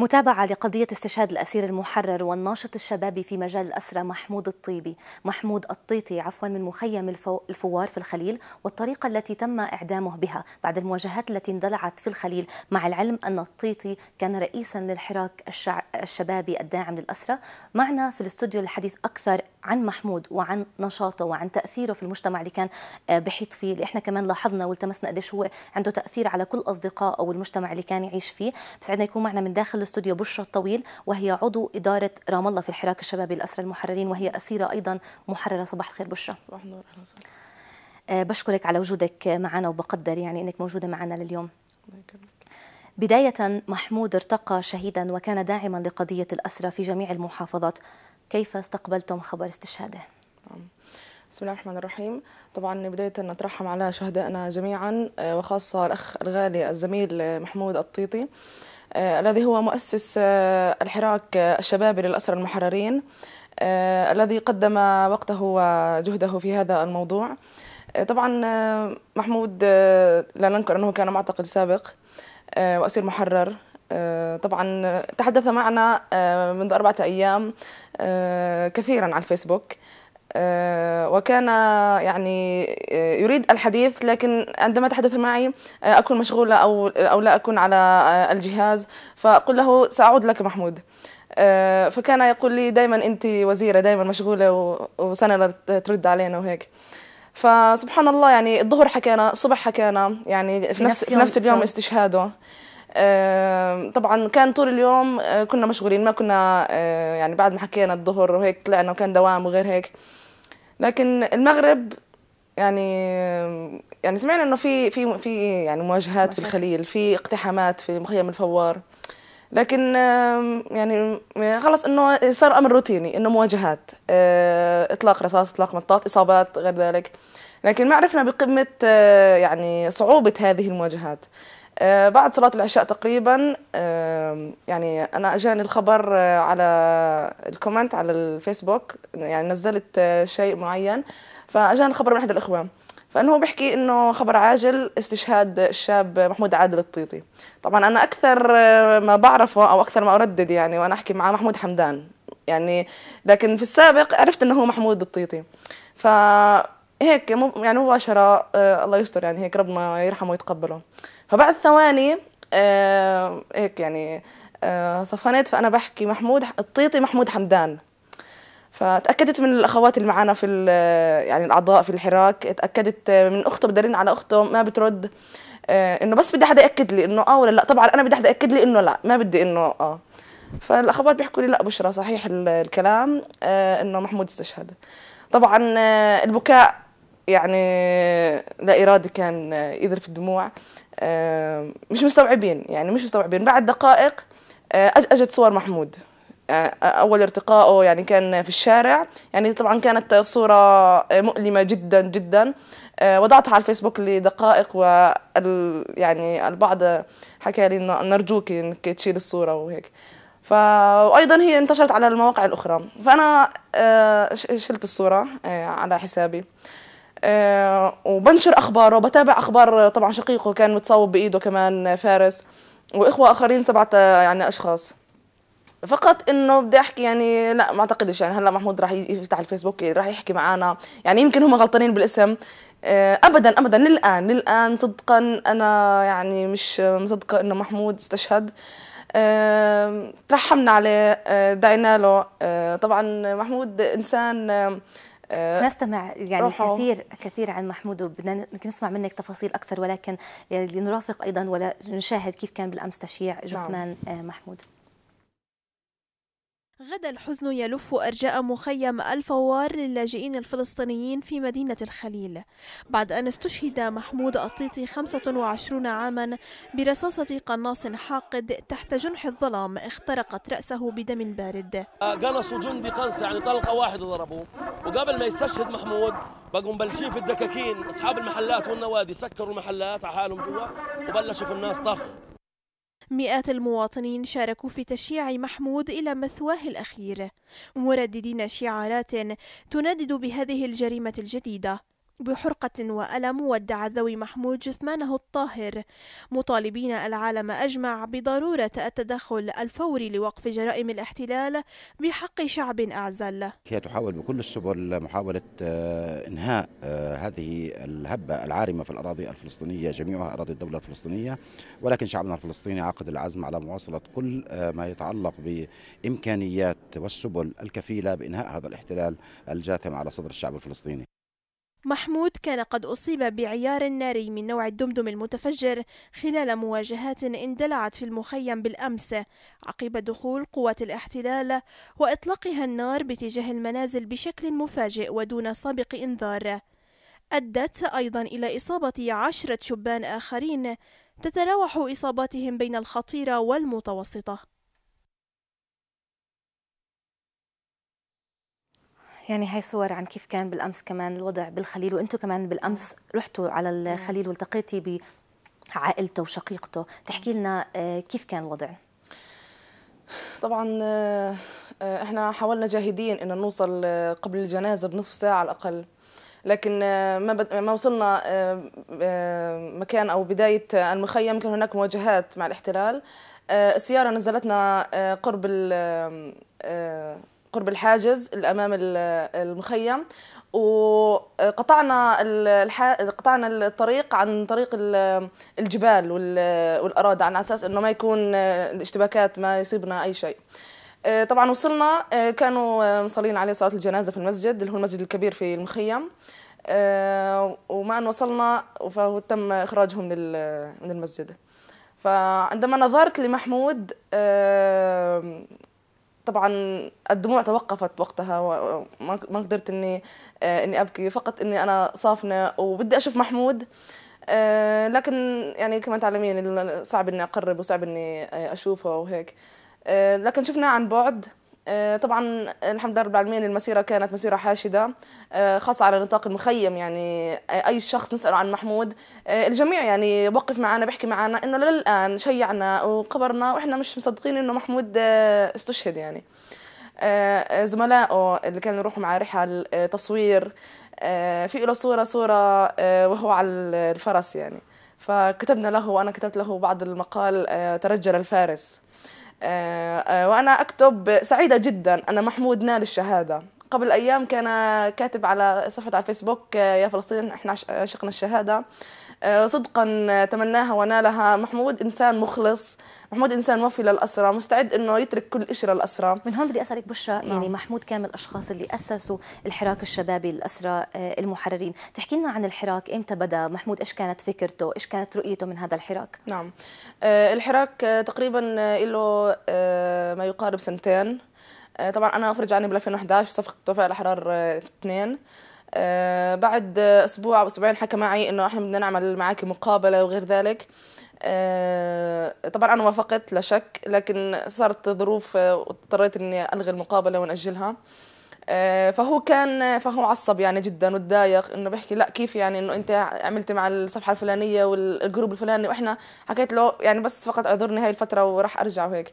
متابعة لقضية استشهاد الأسير المحرر والناشط الشبابي في مجال الأسرة محمود الطيبي محمود الطيطي عفوا من مخيم الفوار في الخليل والطريقة التي تم إعدامه بها بعد المواجهات التي اندلعت في الخليل مع العلم أن الطيطي كان رئيسا للحراك الشبابي الداعم للأسرة معنا في الاستوديو الحديث أكثر عن محمود وعن نشاطه وعن تاثيره في المجتمع اللي كان آه، بحيط فيه اللي احنا كمان لاحظنا والتمسنا قديش هو عنده تاثير على كل اصدقائه او المجتمع اللي كان يعيش فيه بسعدنا يكون معنا من داخل الاستوديو بشرى الطويل وهي عضو اداره رام الله في الحراك الشبابي الاسرى المحررين وهي اسيره ايضا محرره صباح الخير بشرى صباح النور آه، بشكرك على وجودك معنا وبقدر يعني انك موجوده معنا لليوم بداية محمود ارتقى شهيدا وكان داعما لقضية الأسرة في جميع المحافظات كيف استقبلتم خبر استشهاده؟ نعم. بسم الله الرحمن الرحيم طبعا بداية نترحم على شهدائنا جميعا آه، وخاصة الأخ الغالي الزميل آه، محمود الطيطي آه، الذي هو مؤسس الحراك الشبابي للأسر المحررين الذي قدم وقته وجهده في هذا الموضوع طبعا محمود لا ننكر أنه كان معتقل سابق وأسير محرر آه، طبعا تحدث معنا آه، منذ أربعة أيام آه، كثيرا على الفيسبوك وكان يعني يريد الحديث لكن عندما تحدث معي أكون مشغولة أو, أو لا أكون على الجهاز فأقول له سأعود لك محمود فكان يقول لي دائما أنت وزيرة دائما مشغولة وسنة ترد علينا وهيك فسبحان الله يعني الظهر حكينا الصبح حكينا يعني في نفس, في نفس اليوم استشهاده طبعا كان طول اليوم آه، كنا مشغولين ما كنا آه، يعني بعد ما حكينا الظهر وهيك طلعنا وكان دوام وغير هيك لكن المغرب يعني يعني سمعنا انه في في في يعني مواجهات في الخليل في اقتحامات في مخيم الفوار لكن يعني خلص انه صار امر روتيني انه مواجهات آه، اطلاق رصاص اطلاق مطاط اصابات غير ذلك لكن ما عرفنا بقمه يعني صعوبه هذه المواجهات آه، بعد صلاة العشاء تقريبا آه، يعني أنا أجاني الخبر آه، على الكومنت على الفيسبوك يعني نزلت شيء معين فأجاني الخبر من أحد الإخوة فانه هو بيحكي انه خبر عاجل استشهاد الشاب محمود عادل الطيطي طبعا انا اكثر ما بعرفه او اكثر ما اردد يعني وانا احكي معه محمود حمدان يعني لكن في السابق عرفت انه هو محمود الطيطي ف هيك يعني مباشره الله يستر يعني هيك ربنا يرحمه ويتقبله فبعد ثواني آه هيك يعني آه صفنت فانا بحكي محمود الطيطي محمود حمدان فتاكدت من الاخوات اللي معنا في يعني الاعضاء في الحراك تاكدت من اخته بدرين على اخته ما بترد آه انه بس بدي حدا ياكد لي انه اه ولا لا طبعا انا بدي حدا ياكد لي انه لا ما بدي انه اه فالاخوات بيحكوا لي لا بشرى صحيح الكلام آه انه محمود استشهد طبعا آه البكاء يعني لا ارادي كان آه، يذرف الدموع آه، مش مستوعبين يعني مش مستوعبين بعد دقائق آه، اجت صور محمود آه، اول ارتقائه يعني كان في الشارع يعني طبعا كانت صوره مؤلمه جدا جدا وضعتها على الفيسبوك لدقائق و يعني البعض حكى لي نرجوك انك تشيل الصوره وهيك ف وايضا هي انتشرت على المواقع الاخرى فانا شلت الصوره على حسابي آه، وبنشر اخباره بتابع اخبار طبعا شقيقه كان متصوب بايده كمان فارس واخوه اخرين سبعه يعني اشخاص فقط انه بدي احكي يعني لا ما اعتقدش يعني هلا محمود راح يفتح الفيسبوك راح يحكي معنا يعني يمكن هم غلطانين بالاسم آه، ابدا ابدا للان للان صدقا انا يعني مش مصدقه انه محمود استشهد آه، ترحمنا عليه دعينا له طبعا محمود انسان أه، سنستمع يعني روحو. كثير كثير عن محمود وبدنا نسمع منك تفاصيل اكثر ولكن يعني لنرافق ايضا ولا نشاهد كيف كان بالامس تشييع نعم. جثمان نعم. محمود غدا الحزن يلف أرجاء مخيم الفوار للاجئين الفلسطينيين في مدينة الخليل بعد أن استشهد محمود أطيطي 25 عاما برصاصة قناص حاقد تحت جنح الظلام اخترقت رأسه بدم بارد قنصوا جندي قنص يعني طلقة واحدة ضربوه وقبل ما يستشهد محمود بقوا مبلشين في الدكاكين أصحاب المحلات والنوادي سكروا المحلات على حالهم جوا وبلشوا في الناس طخ مئات المواطنين شاركوا في تشييع محمود إلى مثواه الأخير مرددين شعارات تندد بهذه الجريمة الجديدة بحرقة وألم ودع ذوي محمود جثمانه الطاهر مطالبين العالم أجمع بضرورة التدخل الفوري لوقف جرائم الاحتلال بحق شعب أعزل هي تحاول بكل السبل محاولة آه، إنهاء آه، هذه الهبة العارمة في الأراضي الفلسطينية جميعها أراضي الدولة الفلسطينية ولكن شعبنا الفلسطيني عقد العزم على مواصلة كل آه، ما يتعلق بإمكانيات والسبل الكفيلة بإنهاء هذا الاحتلال الجاثم على صدر الشعب الفلسطيني محمود كان قد أصيب بعيار ناري من نوع الدمدم المتفجر خلال مواجهات اندلعت في المخيم بالأمس عقب دخول قوات الاحتلال وإطلاقها النار باتجاه المنازل بشكل مفاجئ ودون سابق إنذار أدت أيضا إلى إصابة عشرة شبان آخرين تتراوح إصاباتهم بين الخطيرة والمتوسطة يعني هاي صور عن كيف كان بالامس كمان الوضع بالخليل وانتم كمان بالامس نعم. رحتوا على نعم. الخليل والتقيتي بعائلته وشقيقته تحكي نعم. لنا آه، كيف كان الوضع طبعا آه، آه، احنا حاولنا جاهدين ان نوصل قبل الجنازه بنصف ساعه على الاقل لكن ما ما وصلنا مكان او بدايه المخيم كان هناك مواجهات مع الاحتلال السياره نزلتنا قرب ال... قرب الحاجز الامام المخيم وقطعنا الح... قطعنا الطريق عن طريق الجبال والاراضي على اساس انه ما يكون الاشتباكات ما يصيبنا اي شيء آه، طبعا وصلنا آه، كانوا آه، مصلين عليه صلاه الجنازه في المسجد اللي هو المسجد الكبير في المخيم وما ان وصلنا فهو تم اخراجهم من المسجد فعندما نظرت لمحمود طبعا الدموع توقفت وقتها وما قدرت اني آه، اني ابكي فقط اني انا صافنه وبدي اشوف محمود آه، لكن يعني كما تعلمين صعب اني اقرب وصعب اني آه، اشوفه وهيك لكن شفناه عن بعد آه، طبعا الحمد لله رب العالمين المسيرة كانت مسيرة حاشدة آه، خاصة على نطاق المخيم يعني أي شخص نسأله عن محمود آه، الجميع يعني وقف معنا بحكي معنا إنه للآن شيعنا وقبرنا وإحنا مش مصدقين إنه محمود استشهد يعني زملائه اللي كانوا يروحوا معاه رحل تصوير في له صورة صورة وهو على الفرس يعني فكتبنا له وأنا كتبت له بعض المقال ترجل الفارس آه، آه، وأنا أكتب سعيدة جدا أنا محمود نال الشهادة قبل أيام كان كاتب على صفحة على الفيسبوك آه، يا فلسطين إحنا عشقنا الشهادة آه، صدقا آه، تمناها ونالها محمود انسان مخلص محمود انسان وفي للاسرى مستعد انه يترك كل شيء للاسرى من هون بدي اسالك بشرى نعم. يعني محمود كان من الاشخاص اللي اسسوا الحراك الشبابي للاسرى آه، المحررين تحكي لنا عن الحراك امتى بدا محمود ايش كانت فكرته ايش كانت رؤيته من هذا الحراك نعم الحراك تقريبا له ما يقارب سنتين طبعا انا افرج عني بال 2011 صفقه وفاء الاحرار 2 آه، بعد اسبوع او اسبوعين حكى معي انه احنا بدنا نعمل معك مقابله وغير ذلك آه، طبعا انا وافقت لا شك لكن صارت ظروف آه، واضطريت اني الغي المقابله وناجلها فهو كان فهو عصب يعني جدا وتضايق انه بحكي لا كيف يعني انه انت عملت مع الصفحه الفلانيه والجروب الفلاني واحنا حكيت له يعني بس فقط اعذرني هاي الفتره وراح ارجع وهيك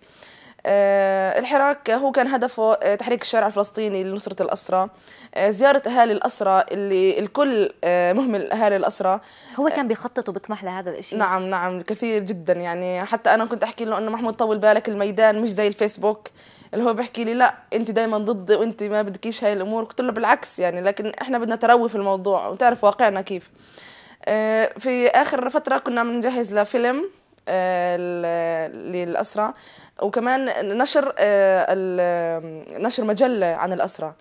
آه، الحراك هو كان هدفه آه، تحريك الشارع الفلسطيني لنصرة الأسرى آه، زيارة أهالي الأسرى اللي الكل مهمل أهالي الأسرى هو كان بيخطط وبيطمح لهذا الشيء نعم نعم كثير جدا يعني حتى أنا كنت أحكي له أنه محمود طول بالك الميدان مش زي الفيسبوك اللي هو بيحكي لي لا انت دائما ضدي وانت ما بدكيش هاي الامور قلت له بالعكس يعني لكن احنا بدنا تروي في الموضوع وتعرف واقعنا كيف في اخر فتره كنا بنجهز لفيلم آه، للأسرة وكمان نشر آه، نشر مجلة عن الأسرة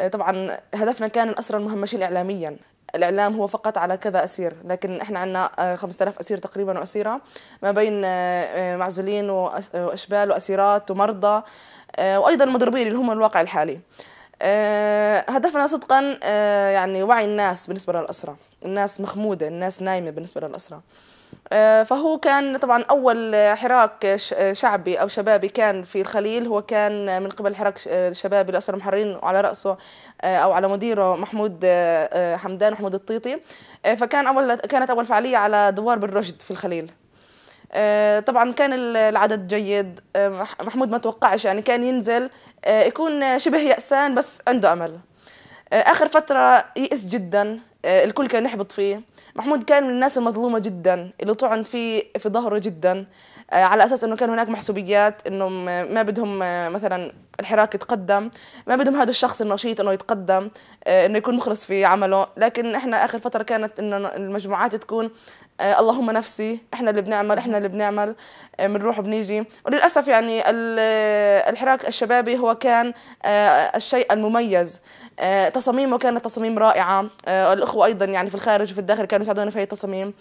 آه، طبعا هدفنا كان الأسرة المهمشين إعلاميا الإعلام هو فقط على كذا أسير لكن إحنا عندنا 5000 أسير تقريبا وأسيرة ما بين معزولين وأشبال وأسيرات ومرضى وأيضا مضربين اللي هم الواقع الحالي هدفنا صدقا يعني وعي الناس بالنسبة للأسرة الناس مخمودة الناس نايمة بالنسبة للأسرة آه، فهو كان طبعا أول حراك شعبي أو شبابي كان في الخليل هو كان من قبل حراك شبابي الأسر المحررين وعلى رأسه آه، أو على مديره محمود آه، حمدان محمود الطيطي فكان أول كانت أول فعالية على دوار بالرشد في الخليل طبعا كان العدد جيد محمود ما توقعش يعني كان ينزل يكون شبه يأسان بس عنده أمل آخر فترة يئس جدا آه، الكل كان يحبط فيه محمود كان من الناس المظلومه جدا اللي طعن فيه في ظهره جدا آه، على اساس انه كان هناك محسوبيات انه آه، ما بدهم مثلا الحراك يتقدم ما بدهم هذا الشخص النشيط انه يتقدم انه يكون مخلص في عمله لكن احنا اخر فتره كانت انه المجموعات تكون اللهم نفسي احنا اللي بنعمل احنا اللي بنعمل بنروح بنيجي وللاسف يعني الحراك الشبابي هو كان الشيء المميز آه، تصاميمه كانت تصاميم رائعه آه، الاخوه ايضا يعني في الخارج وفي الداخل كانوا يساعدونا في هذه التصاميم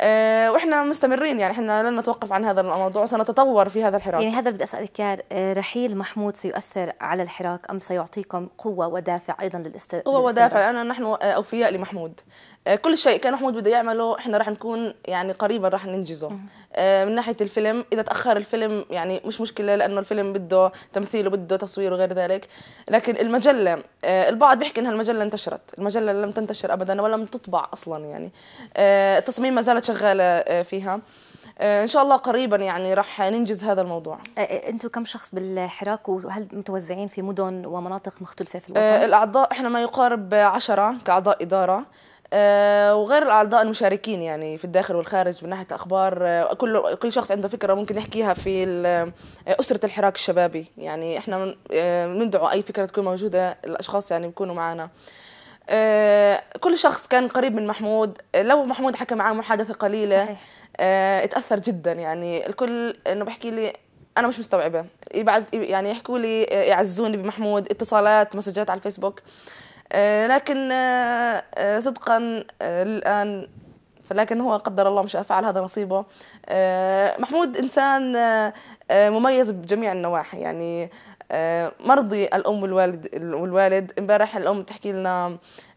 آه، واحنا مستمرين يعني احنا لن نتوقف عن هذا الموضوع وسنتطور في هذا الحراك يعني هذا بدي اسالك يا آه، رحيل محمود سيؤثر على الحراك ام سيعطيكم قوه ودافع ايضا للاستقرار قوه ودافع انا نحن اوفياء لمحمود آه، كل شيء كان محمود بده يعمله احنا راح نكون يعني قريبا راح ننجزه من ناحيه الفيلم اذا تاخر الفيلم يعني مش مشكله لانه الفيلم بده تمثيل وبده تصوير وغير ذلك لكن المجله البعض بيحكي انها المجله انتشرت المجله لم تنتشر ابدا ولم تطبع اصلا يعني التصميم ما زالت كانت شغاله آه، فيها آه، ان شاء الله قريبا يعني راح ننجز هذا الموضوع آه، انتم كم شخص بالحراك وهل متوزعين في مدن ومناطق مختلفه في الوطن الاعضاء احنا ما يقارب عشرة كاعضاء اداره وغير الاعضاء المشاركين يعني في الداخل والخارج من ناحيه اخبار كل كل شخص عنده فكره ممكن يحكيها في اسره الحراك الشبابي يعني احنا بندعو اي فكره تكون موجوده الاشخاص يعني بيكونوا معنا آه، كل شخص كان قريب من محمود آه، لو محمود حكى معاه محادثه قليله صحيح. آه، اتاثر جدا يعني الكل انه بحكي لي انا مش مستوعبه بعد يعني يحكوا لي يعزوني بمحمود اتصالات مسجات على الفيسبوك لكن صدقا الان لكن هو قدر الله مش فعل هذا نصيبه محمود انسان مميز بجميع النواحي يعني آه، مرضي الام والوالد والوالد امبارح الام بتحكي لنا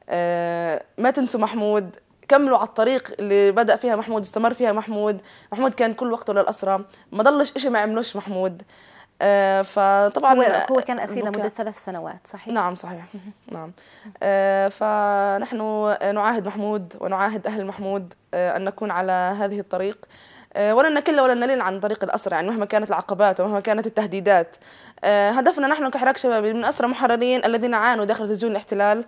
آه، ما تنسوا محمود كملوا على الطريق اللي بدا فيها محمود استمر فيها محمود محمود كان كل وقته للاسره ما ضلش شيء ما عملوش محمود آه، فطبعا هو, هو كان اسير لمده ثلاث سنوات صحيح نعم صحيح نعم فنحن نعاهد محمود ونعاهد اهل محمود ان نكون على هذه الطريق آه، ولا نكل ولا نلين عن طريق الأسرة يعني مهما كانت العقبات ومهما كانت التهديدات آه، هدفنا نحن كحراك شبابي من أسرى محررين الذين عانوا داخل سجون الاحتلال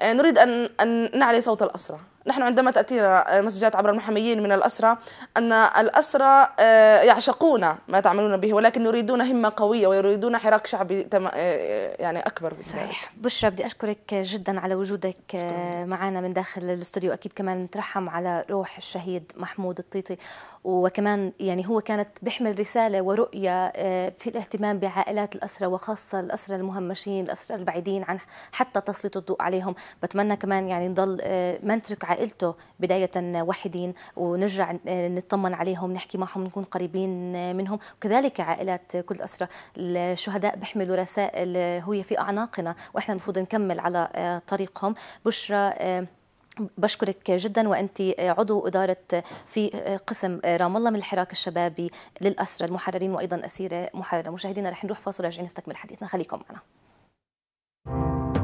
آه، نريد أن, أن نعلي صوت الأسرة نحن عندما تأتينا مسجات عبر المحاميين من الأسرى أن الأسرى آه، يعشقون ما تعملون به ولكن يريدون همة قوية ويريدون حراك شعبي آه، يعني أكبر صحيح بشرى بدي أشكرك جدا على وجودك آه، معنا من داخل الاستوديو أكيد كمان نترحم على روح الشهيد محمود الطيطي وكمان يعني هو كانت بيحمل رسالة ورؤية في الاهتمام بعائلات الأسرى وخاصة الأسرى المهمشين الأسرى البعيدين عن حتى تسليط الضوء عليهم بتمنى كمان يعني نضل ما نترك عائلته بداية وحيدين ونرجع نطمن عليهم نحكي معهم نكون قريبين منهم وكذلك عائلات كل أسرة الشهداء بيحملوا رسائل هي في أعناقنا وإحنا المفروض نكمل على آه، طريقهم بشرى آه، بشكرك جدا وانت عضو اداره آه، في قسم رام الله من الحراك الشبابي للاسرى المحررين وايضا اسيره محرره مشاهدينا رح نروح فاصل راجعين نستكمل حديثنا خليكم معنا